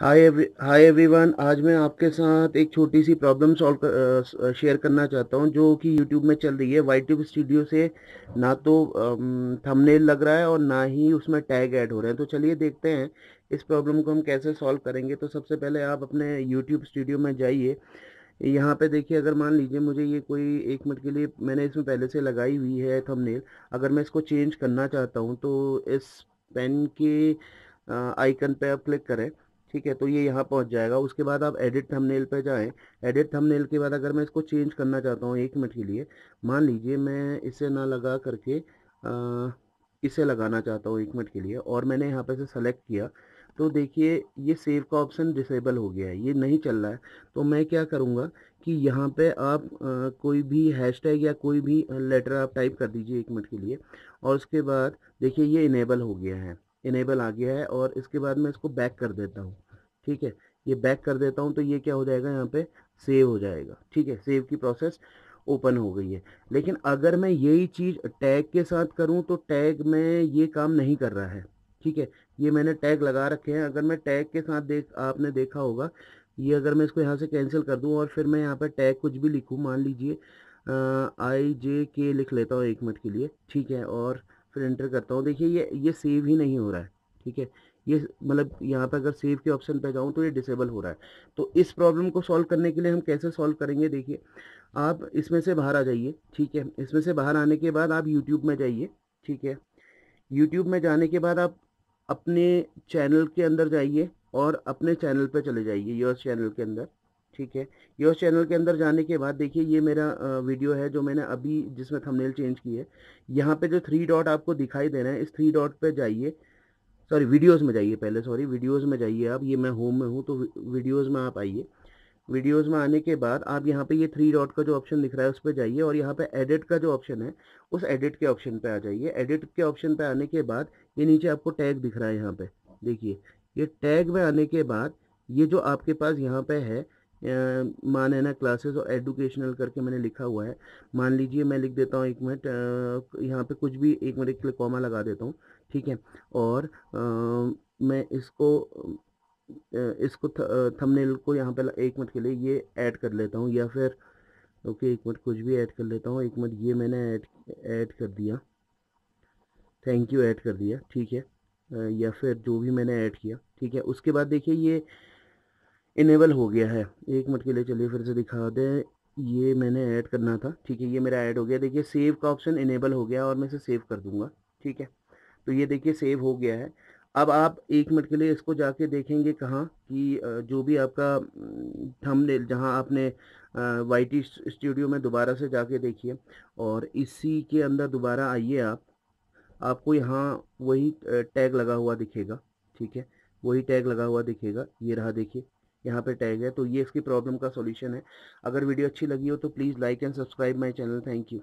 हाय hi everyone आज मैं आपके साथ एक छोटी सी प्रॉब्लम सॉल्व कर, शेयर करना चाहता हूँ जो कि यूट्यूब में चल रही है वाई ट्यूब स्टूडियो से ना तो थंबनेल लग रहा है और ना ही उसमें टैग ऐड हो रहे हैं तो चलिए देखते हैं इस प्रॉब्लम को हम कैसे सॉल्व करेंगे तो सबसे पहले आप अपने यूट्यूब स्टूडियो में जाइए यहाँ पे देखिए अगर मान लीजिए मुझे ये कोई एक मिनट के लिए मैंने इसमें पहले से लगाई हुई है थंबनेल अगर मैं इसको चेंज करना चाहता हूँ तो इस पेन के आइकन पे आप क्लिक करें ठीक है तो ये यहाँ पहुँच जाएगा उसके बाद आप एडिट थंबनेल पे जाएं एडिट थंबनेल के बाद अगर मैं इसको चेंज करना चाहता हूँ एक मिनट के लिए मान लीजिए मैं इसे ना लगा करके आ, इसे लगाना चाहता हूँ एक मिनट के लिए और मैंने यहाँ पे से सेलेक्ट किया तो देखिए ये सेव का ऑप्शन डिसेबल हो गया है ये नहीं चल रहा है तो मैं क्या करूँगा कि यहाँ पर आप आ, कोई भी हैश या कोई भी लेटर आप टाइप कर दीजिए एक मिनट के लिए और उसके बाद देखिए ये इनेबल हो गया है इनेबल आ गया है और इसके बाद मैं इसको बैक कर देता हूँ ठीक है ये बैक कर देता हूँ तो ये क्या हो जाएगा यहाँ पे सेव हो जाएगा ठीक है सेव की प्रोसेस ओपन हो गई है लेकिन अगर मैं यही चीज़ टैग के साथ करूँ तो टैग में ये काम नहीं कर रहा है ठीक है ये मैंने टैग लगा रखे हैं अगर मैं टैग के साथ देख आपने देखा होगा ये अगर मैं इसको यहाँ से कैंसिल कर दूँ और फिर मैं यहाँ पर टैग कुछ भी लिखूँ मान लीजिए आई जे के लिख लेता हूँ एक मिनट के लिए ठीक है और फिर एंटर करता हूँ देखिए ये ये सेव ही नहीं हो रहा है ठीक है ये मतलब यहाँ पर अगर सेव के ऑप्शन पे जाऊँ तो ये डिसेबल हो रहा है तो इस प्रॉब्लम को सॉल्व करने के लिए हम कैसे सॉल्व करेंगे देखिए आप इसमें से बाहर आ जाइए ठीक है इसमें से बाहर आने के बाद आप यूट्यूब में जाइए ठीक है यूट्यूब में जाने के बाद आप अपने चैनल के अंदर जाइए और अपने चैनल पर चले जाइए योर चैनल के अंदर ठीक है योर चैनल के अंदर जाने के बाद देखिए ये मेरा वीडियो है जो मैंने अभी जिसमें थंबनेल चेंज की है यहाँ पे जो थ्री डॉट आपको दिखाई दे रहे हैं इस थ्री डॉट पे जाइए सॉरी वीडियोस में जाइए पहले सॉरी वीडियोस में जाइए आप ये मैं होम में हूँ तो वीडियोस में आप आइए वीडियोस में आने के बाद आप यहाँ पे ये थ्री डॉट का जो ऑप्शन दिख रहा है उस पर जाइए और यहाँ पे एडिट का जो ऑप्शन है उस एडिट के ऑप्शन पे आ जाइए एडिट के ऑप्शन पे आने के बाद ये नीचे आपको टैग दिख रहा है यहाँ पे देखिए ये टैग में आने के बाद ये जो आपके पास यहाँ पे है माँ ना क्लासेस और एडुकेशनल करके मैंने लिखा हुआ है मान लीजिए मैं लिख देता हूँ एक मिनट यहाँ पे कुछ भी एक मिनट एक कॉमा लगा देता हूँ ठीक है और आ, मैं इसको इसको थमनेल को यहाँ पे एक मिनट के लिए ये ऐड कर लेता हूँ या फिर ओके एक मिनट कुछ भी ऐड कर लेता हूँ एक मिनट ये मैंने ऐड ऐड कर दिया थैंक यू ऐड कर दिया ठीक है या फिर जो भी मैंने ऐड किया ठीक है उसके बाद देखिए ये इनेबल हो गया है एक मिनट के लिए चलिए फिर से दिखा दें ये मैंने ऐड करना था ठीक है ये मेरा ऐड हो गया देखिए सेव का ऑप्शन इनेबल हो गया और मैं इसे सेव कर दूंगा ठीक है तो ये देखिए सेव हो गया है अब आप एक मिनट के लिए इसको जाके देखेंगे कहाँ कि जो भी आपका थंबनेल जहाँ आपने वाई टी स्टूडियो में दोबारा से जाके देखिए और इसी के अंदर दोबारा आइए आप आपको यहाँ वही टैग लगा हुआ दिखेगा ठीक है वही टैग लगा हुआ दिखेगा ये रहा देखिए यहाँ पे टैग है तो ये इसकी प्रॉब्लम का सॉल्यूशन है अगर वीडियो अच्छी लगी हो तो please like and subscribe my channel thank you